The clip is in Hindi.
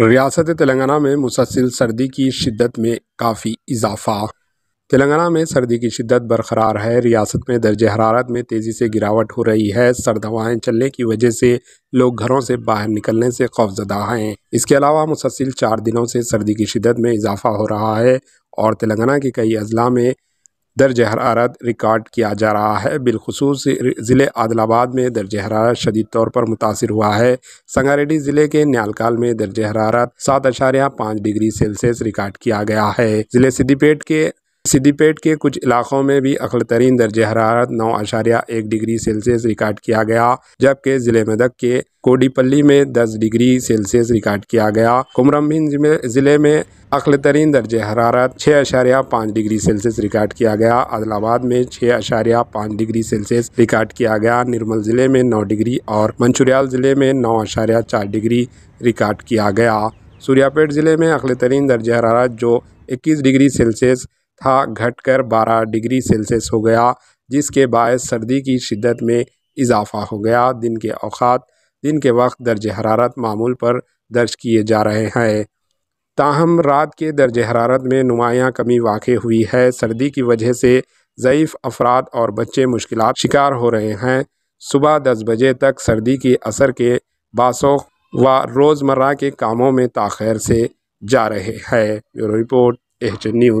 रियासत तेलंगाना में मुसलसिल सर्दी की शिद्दत में काफ़ी इजाफा तेलंगाना में सर्दी की शिद्दत बरकरार है रियासत में दर्ज हरारत में तेज़ी से गिरावट हो रही है सर्द हवाएँ चलने की वजह से लोग घरों से बाहर निकलने से खौफजदा हैं इसके अलावा मुसलसिल चार दिनों से सर्दी की शिद्दत में इजाफा हो रहा है और तेलंगाना के कई अजला में दर्ज हरारत रिकॉर्ड किया जा रहा है बिलखसूस ज़िले आदिलाबाद में दर्ज हरारत शदीद तौर पर मुतासर हुआ है संगारेडी ज़िले के न्यालकाल में दर्ज हरारत सात अशारिया पाँच डिग्री सेल्सियस रिकॉर्ड किया गया है ज़िले सिद्दीपेट के सिद्दीपेट के कुछ इलाकों में भी अखल तरीन दर्ज हरारत नौ आशारिया एक डिग्री सेल्सियस रिकॉर्ड किया गया जबकि ज़िले मदक के कोडीपल्ली में दस डिग्री सेल्सियस रिकॉर्ड किया गया कुमरम ज़िले में अखल तरीन दर्ज हरारत छः अशारिया पाँच डिग्री सेल्सियस रिकॉर्ड किया गया आदिलाबाद में छः अशारिया पाँच डिग्री सेल्सियस रिकॉर्ड किया गया निर्मल ज़िले में नौ डिग्री और मंचुरियाल ज़िले में नौ अशारिया चार डिग्री रिकॉर्ड किया गया सूर्यापेट ज़िले में अखल तरीन दर्ज हरारत जो इक्कीस डिग्री सेल्सियस था घटकर 12 डिग्री सेल्सियस हो गया जिसके बायस सर्दी की शिद्दत में इजाफा हो गया दिन के अवात दिन के वक्त दर्ज हरारत मामूल पर दर्ज किए जा रहे हैं ताहम रात के दर्ज हरारत में नुमायाँ कमी वाक़ हुई है सर्दी की वजह से ज़यीफ़ अफराद और बच्चे मुश्किल शिकार हो रहे हैं सुबह दस बजे तक सर्दी के असर के बासों व रोज़मर्रा के कामों में ताखैर से जा रहे हैं ब्यूरो रिपोर्ट एच न्यूज़